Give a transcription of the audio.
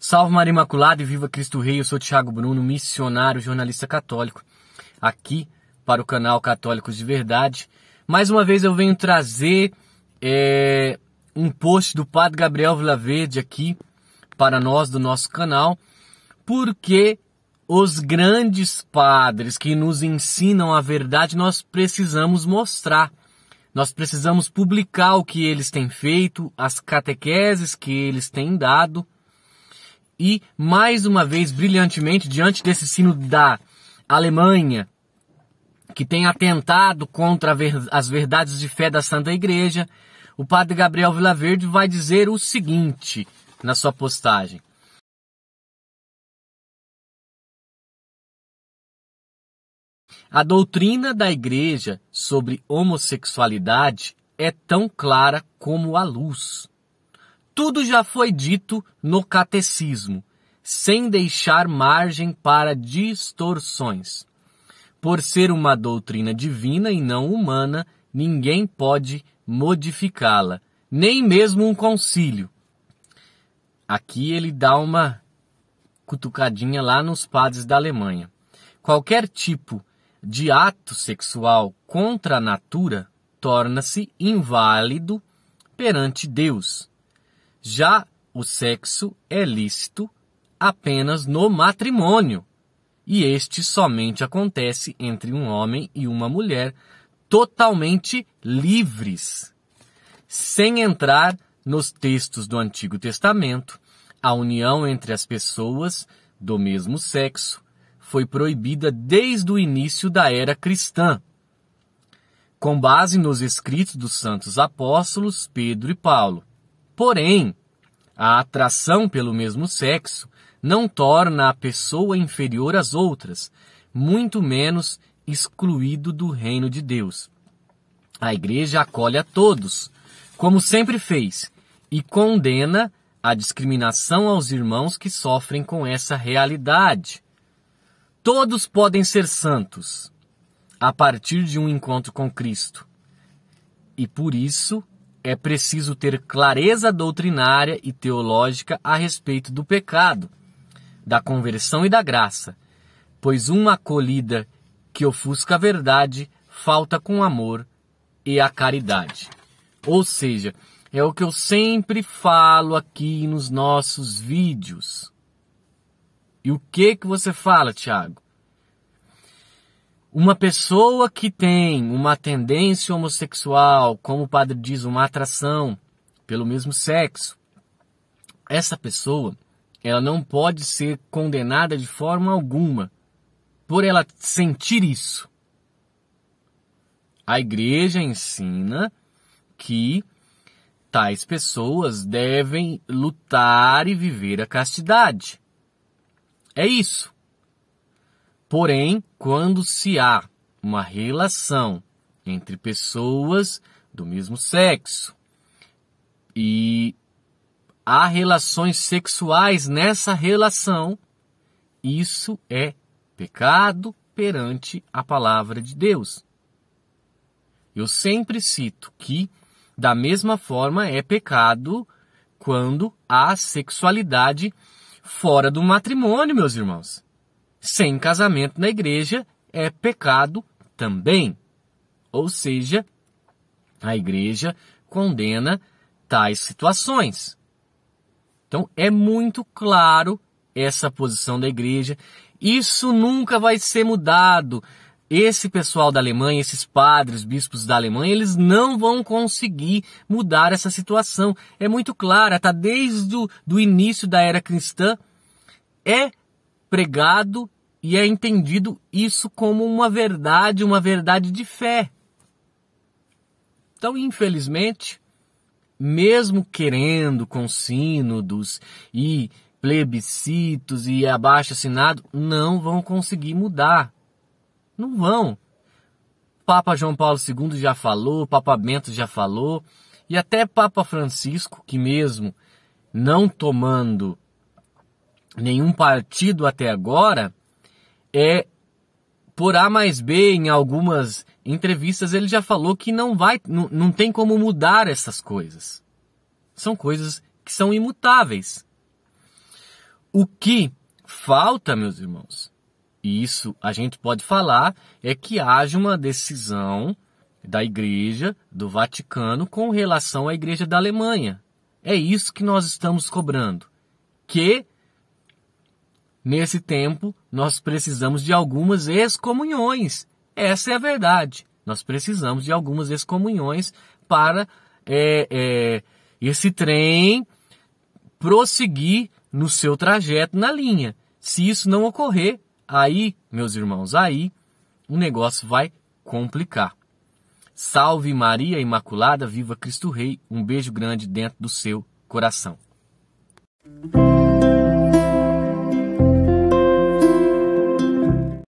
Salve Maria Imaculada e viva Cristo Rei, eu sou Tiago Bruno, missionário, jornalista católico, aqui para o canal Católicos de Verdade. Mais uma vez eu venho trazer é, um post do Padre Gabriel Vilaverde aqui para nós do nosso canal, porque os grandes padres que nos ensinam a verdade nós precisamos mostrar. Nós precisamos publicar o que eles têm feito, as catequeses que eles têm dado e mais uma vez brilhantemente diante desse sino da Alemanha que tem atentado contra as verdades de fé da Santa Igreja, o padre Gabriel Vilaverde vai dizer o seguinte na sua postagem: A doutrina da Igreja sobre homossexualidade é tão clara como a luz. Tudo já foi dito no catecismo, sem deixar margem para distorções. Por ser uma doutrina divina e não humana, ninguém pode modificá-la, nem mesmo um concílio. Aqui ele dá uma cutucadinha lá nos padres da Alemanha. Qualquer tipo de ato sexual contra a natura torna-se inválido perante Deus. Já o sexo é lícito apenas no matrimônio, e este somente acontece entre um homem e uma mulher totalmente livres. Sem entrar nos textos do Antigo Testamento, a união entre as pessoas do mesmo sexo foi proibida desde o início da era cristã. Com base nos escritos dos santos apóstolos Pedro e Paulo, Porém, a atração pelo mesmo sexo não torna a pessoa inferior às outras, muito menos excluído do reino de Deus. A igreja acolhe a todos, como sempre fez, e condena a discriminação aos irmãos que sofrem com essa realidade. Todos podem ser santos a partir de um encontro com Cristo. E por isso é preciso ter clareza doutrinária e teológica a respeito do pecado, da conversão e da graça, pois uma acolhida que ofusca a verdade falta com amor e a caridade. Ou seja, é o que eu sempre falo aqui nos nossos vídeos. E o que que você fala, Tiago? Uma pessoa que tem uma tendência homossexual, como o padre diz, uma atração pelo mesmo sexo, essa pessoa, ela não pode ser condenada de forma alguma por ela sentir isso. A igreja ensina que tais pessoas devem lutar e viver a castidade. É isso. Porém, quando se há uma relação entre pessoas do mesmo sexo e há relações sexuais nessa relação, isso é pecado perante a palavra de Deus. Eu sempre cito que, da mesma forma, é pecado quando há sexualidade fora do matrimônio, meus irmãos sem casamento na igreja é pecado também. Ou seja, a igreja condena tais situações. Então é muito claro essa posição da igreja. Isso nunca vai ser mudado. Esse pessoal da Alemanha, esses padres, bispos da Alemanha, eles não vão conseguir mudar essa situação. É muito clara, está desde o do início da era cristã. É pregado e é entendido isso como uma verdade, uma verdade de fé. Então, infelizmente, mesmo querendo com sínodos e plebiscitos e abaixo assinado, não vão conseguir mudar. Não vão. Papa João Paulo II já falou, Papa Bento já falou, e até Papa Francisco, que mesmo não tomando nenhum partido até agora, é por A mais B em algumas entrevistas ele já falou que não vai não, não tem como mudar essas coisas. São coisas que são imutáveis. O que falta, meus irmãos, e isso a gente pode falar, é que haja uma decisão da Igreja do Vaticano com relação à Igreja da Alemanha. É isso que nós estamos cobrando. Que Nesse tempo, nós precisamos de algumas excomunhões. Essa é a verdade. Nós precisamos de algumas excomunhões para é, é, esse trem prosseguir no seu trajeto na linha. Se isso não ocorrer, aí, meus irmãos, aí o negócio vai complicar. Salve Maria Imaculada, viva Cristo Rei. Um beijo grande dentro do seu coração.